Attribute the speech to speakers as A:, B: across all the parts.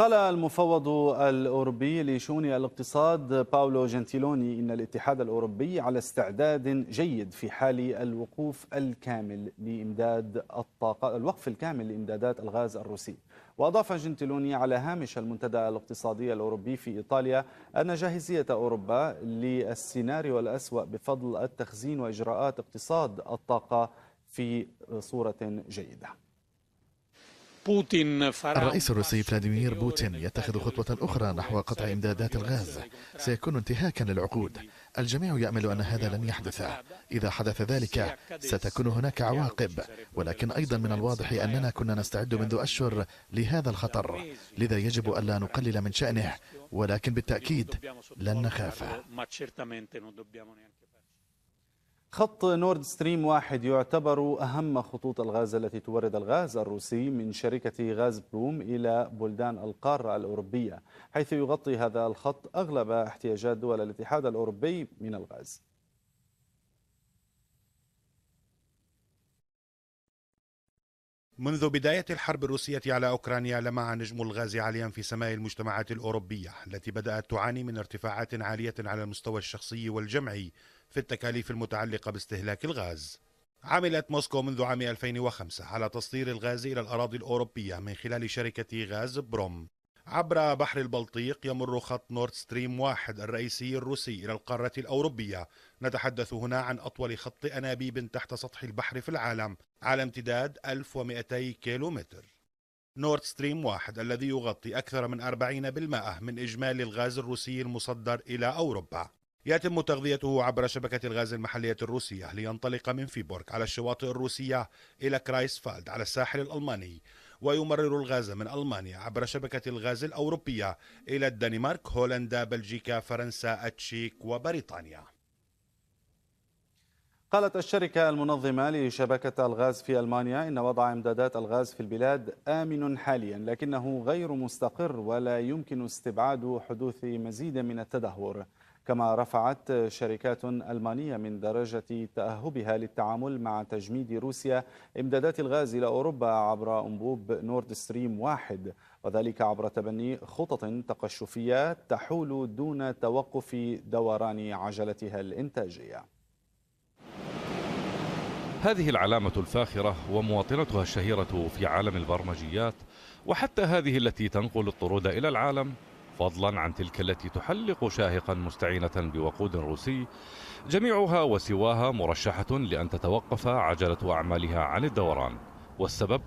A: قال المفوض الأوروبي لشؤون الاقتصاد باولو جنتيلوني إن الاتحاد الأوروبي على استعداد جيد في حال الوقوف الكامل لإمداد الطاقة الوقف الكامل لإمدادات الغاز الروسي وأضاف جنتيلوني على هامش المنتدى الاقتصادي الأوروبي في إيطاليا أن جاهزية أوروبا للسيناريو الأسوأ بفضل التخزين وإجراءات اقتصاد الطاقة في صورة جيدة الرئيس الروسي فلاديمير بوتين يتخذ خطوة أخرى نحو قطع إمدادات الغاز سيكون انتهاكا للعقود الجميع يأمل أن هذا لن يحدث إذا حدث ذلك ستكون هناك عواقب ولكن أيضا من الواضح أننا كنا نستعد منذ أشهر لهذا الخطر لذا يجب ألا نقلل من شأنه ولكن بالتأكيد لن نخاف خط نورد ستريم واحد يعتبر أهم خطوط الغاز التي تورد الغاز الروسي من شركة غاز بروم إلى بلدان القارة الأوروبية حيث يغطي هذا الخط أغلب احتياجات دول الاتحاد الأوروبي من الغاز
B: منذ بداية الحرب الروسية على أوكرانيا لمع نجم الغاز عاليا في سماء المجتمعات الأوروبية التي بدأت تعاني من ارتفاعات عالية على المستوى الشخصي والجمعي في التكاليف المتعلقة باستهلاك الغاز عملت موسكو منذ عام 2005 على تصدير الغاز إلى الأراضي الأوروبية من خلال شركة غاز بروم عبر بحر البلطيق يمر خط نورد ستريم واحد الرئيسي الروسي إلى القارة الأوروبية نتحدث هنا عن أطول خط أنابيب تحت سطح البحر في العالم على امتداد 1200 كيلومتر نورد ستريم واحد الذي يغطي أكثر من 40% من إجمالي الغاز الروسي المصدر إلى أوروبا يتم تغذيته عبر شبكة الغاز المحلية الروسية لينطلق من فيبورغ على الشواطئ الروسية إلى كرايسفالد على الساحل الألماني ويمرر الغاز من ألمانيا عبر شبكة الغاز الأوروبية إلى الدنمارك هولندا بلجيكا فرنسا التشيك وبريطانيا
A: قالت الشركة المنظمة لشبكة الغاز في ألمانيا إن وضع إمدادات الغاز في البلاد آمن حاليا لكنه غير مستقر ولا يمكن استبعاد حدوث مزيد من التدهور كما رفعت شركات ألمانية من درجة تأهبها للتعامل مع تجميد روسيا إمدادات الغاز إلى أوروبا عبر أنبوب نورد ستريم واحد وذلك عبر تبني خطط تقشفية تحول دون توقف دوران عجلتها الإنتاجية
C: هذه العلامة الفاخرة ومواطنتها الشهيرة في عالم البرمجيات وحتى هذه التي تنقل الطرود إلى العالم فضلا عن تلك التي تحلق شاهقا مستعينة بوقود روسي جميعها وسواها مرشحة لأن تتوقف عجلة أعمالها عن الدوران والسبب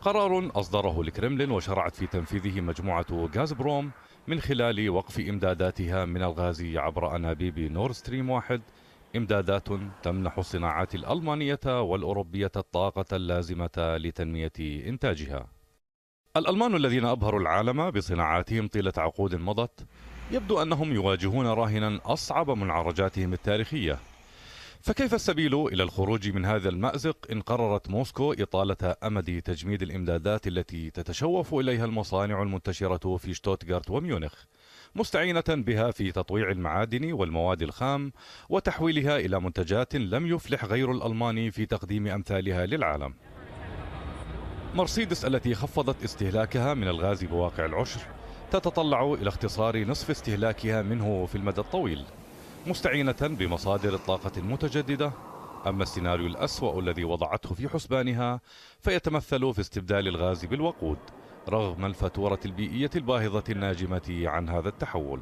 C: قرار أصدره الكرملين وشرعت في تنفيذه مجموعة غازبروم من خلال وقف إمداداتها من الغاز عبر أنابيب نور ستريم واحد إمدادات تمنح الصناعات الألمانية والأوروبية الطاقة اللازمة لتنمية إنتاجها. الألمان الذين أبهروا العالم بصناعاتهم طيلة عقود مضت يبدو أنهم يواجهون راهنا أصعب منعرجاتهم التاريخية فكيف السبيل إلى الخروج من هذا المأزق إن قررت موسكو إطالة أمد تجميد الإمدادات التي تتشوف إليها المصانع المنتشرة في شتوتغارت وميونخ مستعينة بها في تطويع المعادن والمواد الخام وتحويلها إلى منتجات لم يفلح غير الألماني في تقديم أمثالها للعالم مرسيدس التي خفضت استهلاكها من الغاز بواقع العشر تتطلع إلى اختصار نصف استهلاكها منه في المدى الطويل مستعينة بمصادر الطاقة المتجددة أما السيناريو الأسوأ الذي وضعته في حسبانها فيتمثل في استبدال الغاز بالوقود رغم الفاتورة البيئية الباهظة الناجمة عن هذا التحول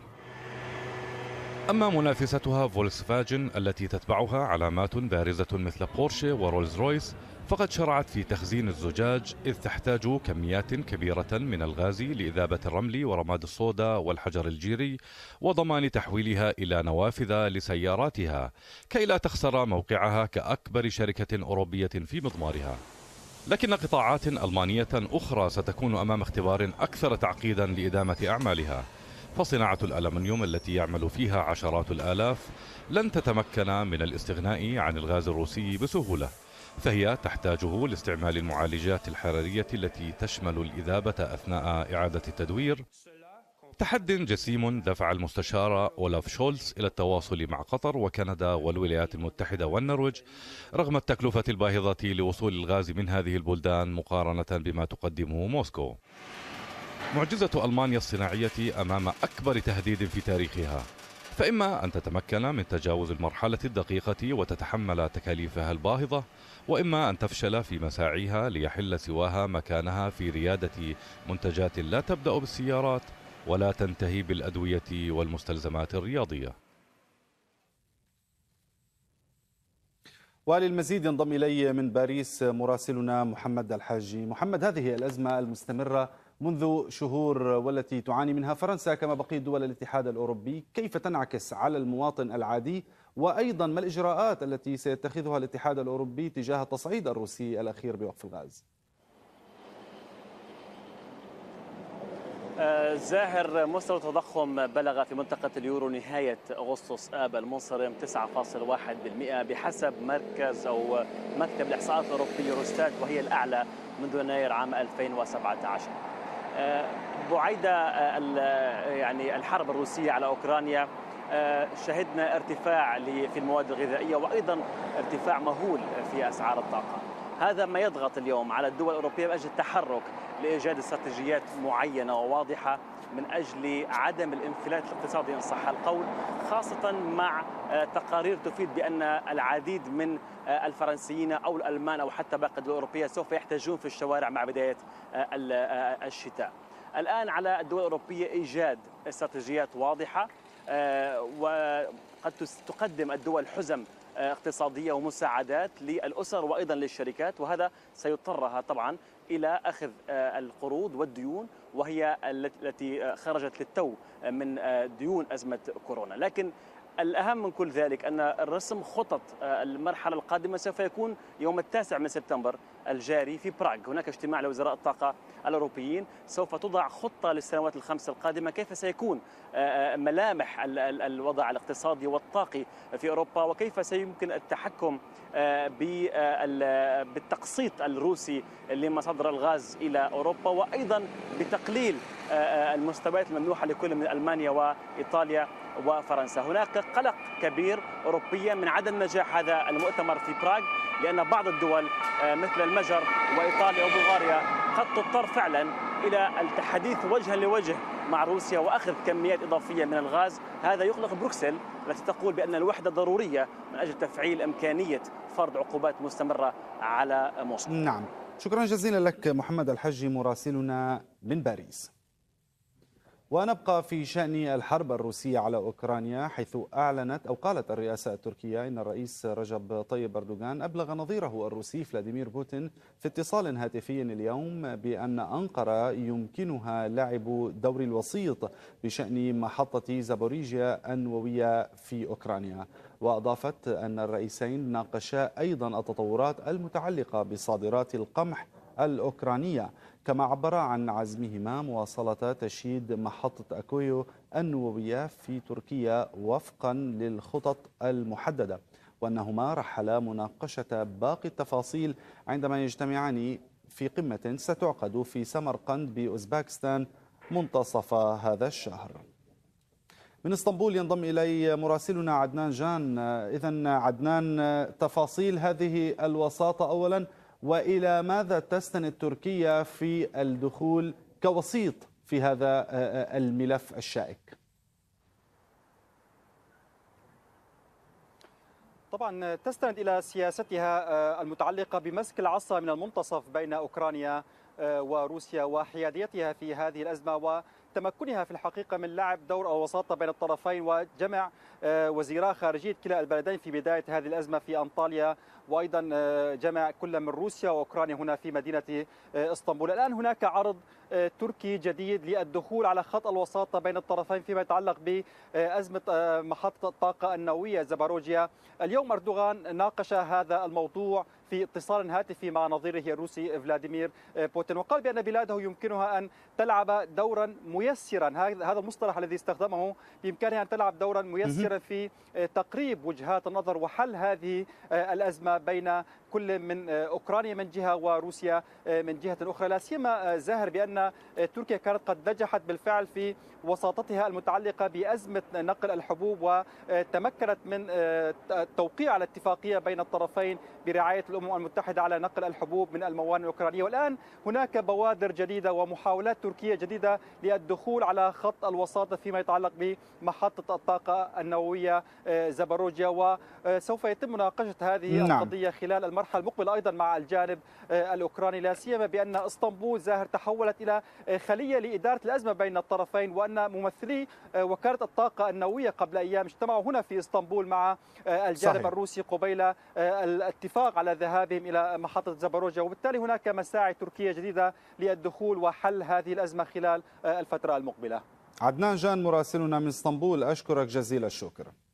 C: أما منافستها فولكس فاجن التي تتبعها علامات بارزة مثل بورشي ورولز رويس فقد شرعت في تخزين الزجاج إذ تحتاج كميات كبيرة من الغاز لإذابة الرمل ورماد الصودا والحجر الجيري وضمان تحويلها إلى نوافذ لسياراتها كي لا تخسر موقعها كأكبر شركة أوروبية في مضمارها لكن قطاعات ألمانية أخرى ستكون أمام اختبار أكثر تعقيدا لإدامة أعمالها فصناعة الألمنيوم التي يعمل فيها عشرات الآلاف لن تتمكن من الاستغناء عن الغاز الروسي بسهولة فهي تحتاجه لاستعمال المعالجات الحرارية التي تشمل الإذابة أثناء إعادة التدوير تحد جسيم دفع المستشار أولاف شولز إلى التواصل مع قطر وكندا والولايات المتحدة والنرويج رغم التكلفة الباهظة لوصول الغاز من هذه البلدان مقارنة بما تقدمه موسكو معجزة ألمانيا الصناعية أمام أكبر تهديد في تاريخها فإما أن تتمكن من تجاوز المرحلة الدقيقة وتتحمل تكاليفها الباهظة وإما أن تفشل في مساعيها ليحل سواها مكانها في ريادة منتجات لا تبدأ بالسيارات ولا تنتهي بالأدوية والمستلزمات الرياضية
A: وللمزيد ينضم إلي من باريس مراسلنا محمد الحاجي محمد هذه الأزمة المستمرة منذ شهور والتي تعاني منها فرنسا كما بقية دول الاتحاد الأوروبي كيف تنعكس على المواطن العادي وأيضا ما الإجراءات التي سيتخذها الاتحاد الأوروبي تجاه التصعيد الروسي الأخير بوقف الغاز؟
D: زاهر مستوى التضخم بلغ في منطقة اليورو نهاية أغسطس آب المنصرم 9.1% بحسب مركز أو مكتب الإحصاءات الأوروبي روستات وهي الأعلى منذ يناير عام 2017 آه، بعيد آه، آه، يعني الحرب الروسيه على اوكرانيا شهدنا ارتفاع في المواد الغذائيه وايضا ارتفاع مهول في اسعار الطاقه. هذا ما يضغط اليوم على الدول الاوروبيه من اجل التحرك لايجاد استراتيجيات معينه وواضحه من أجل عدم الانفلات الاقتصادي إن صح القول خاصة مع آه، تقارير تفيد بأن العديد من آه، الفرنسيين أو الألمان أو حتى باقي الدول الأوروبية سوف يحتاجون في الشوارع مع بداية آه، الشتاء الآن على الدول الأوروبية إيجاد استراتيجيات واضحة وقد تقدم الدول حزم اقتصادية ومساعدات للأسر وأيضا للشركات وهذا سيضطرها طبعا إلى أخذ آه، القروض والديون وهي التي آه، خرجت للتو من آه، ديون أزمة كورونا لكن الأهم من كل ذلك أن الرسم خطط المرحلة القادمة سوف يكون يوم التاسع من سبتمبر الجاري في براغ هناك اجتماع لوزراء الطاقة الأوروبيين سوف تضع خطة للسنوات الخمس القادمة كيف سيكون آه، آه، ملامح الوضع الاقتصادي والطاقي في أوروبا وكيف سيمكن التحكم آه، بالتقسيط الروسي لمصادر الغاز إلى أوروبا وأيضا بتقليل المستويات الممنوحة لكل من ألمانيا وإيطاليا وفرنسا هناك قلق كبير أوروبيا من عدم نجاح هذا المؤتمر في براغ لأن بعض الدول آه، مثل المجر وإيطاليا وبلغاريا قد تضطر فعلا إلى التحديث وجها لوجه مع روسيا واخذ كميات اضافيه من الغاز، هذا يقلق بروكسل التي تقول بان الوحده ضروريه من اجل تفعيل امكانيه فرض عقوبات مستمره على موسكو. نعم،
A: شكرا جزيلا لك محمد الحجي مراسلنا من باريس. ونبقى في شأن الحرب الروسية على أوكرانيا حيث أعلنت أو قالت الرئاسة التركية إن الرئيس رجب طيب أردوغان أبلغ نظيره الروسي فلاديمير بوتين في اتصال هاتفي اليوم بأن أنقرة يمكنها لعب دور الوسيط بشأن محطة زابوريجيا النووية في أوكرانيا وأضافت أن الرئيسين ناقشا أيضا التطورات المتعلقة بصادرات القمح الأوكرانية كما عبر عن عزمهما مواصلة تشييد محطة أكويو النووية في تركيا وفقا للخطط المحددة وأنهما رحلا مناقشة باقي التفاصيل عندما يجتمعان في قمة ستعقد في سمرقند بأوزباكستان منتصف هذا الشهر من اسطنبول ينضم إلي مراسلنا عدنان جان إذا عدنان تفاصيل هذه الوساطة أولاً وإلى ماذا تستند تركيا في الدخول كوسيط في هذا آه، آه، الملف الشائك
E: طبعا تستند إلى سياستها آه، المتعلقة بمسك العصا من المنتصف بين أوكرانيا وروسيا وحياديتها في هذه الأزمة تمكنها في الحقيقة من لعب دور الوساطة بين الطرفين وجمع آه، وزيرا خارجية كلا البلدين في بداية هذه الأزمة في أنطاليا وأيضا آه، جمع كل من روسيا وأوكرانيا هنا في مدينة آه، إسطنبول الآن هناك عرض تركي جديد للدخول على خط الوساطة بين الطرفين فيما يتعلق بأزمة محطة الطاقة النووية زباروجيا اليوم أردوغان ناقش هذا الموضوع في اتصال هاتفي مع نظيره الروسي فلاديمير بوتين وقال بأن بلاده يمكنها أن تلعب دورا ميسرا هذا المصطلح الذي استخدمه بإمكانها أن تلعب دورا ميسرا في تقريب وجهات النظر وحل هذه الأزمة بين كل من أوكرانيا من جهة وروسيا من جهة أخرى لا سيما زاهر بأن تركيا كانت قد نجحت بالفعل في وساطتها المتعلقة بأزمة نقل الحبوب وتمكنت من التوقيع على اتفاقية بين الطرفين برعاية الامم المتحده على نقل الحبوب من الموانئ الاوكرانيه والان هناك بوادر جديده ومحاولات تركيه جديده للدخول على خط الوساطه فيما يتعلق بمحطه الطاقه النوويه آه، زبروجيا وسوف يتم مناقشه هذه نعم. القضيه خلال المرحله المقبله ايضا مع الجانب آه، الاوكراني لا سيما بان اسطنبول زاهر تحولت الى خليه لاداره الازمه بين الطرفين وان ممثلي آه، وكاله الطاقه النوويه قبل ايام اجتمعوا هنا في اسطنبول مع الجانب صحيح. الروسي قبيل الاتفاق على ذلك ذهابهم إلى محطة زبروجة وبالتالي هناك مساعي تركية جديدة للدخول وحل هذه الأزمة خلال آه، الفترة المقبلة
A: عدنان جان مراسلنا من اسطنبول أشكرك جزيل الشكر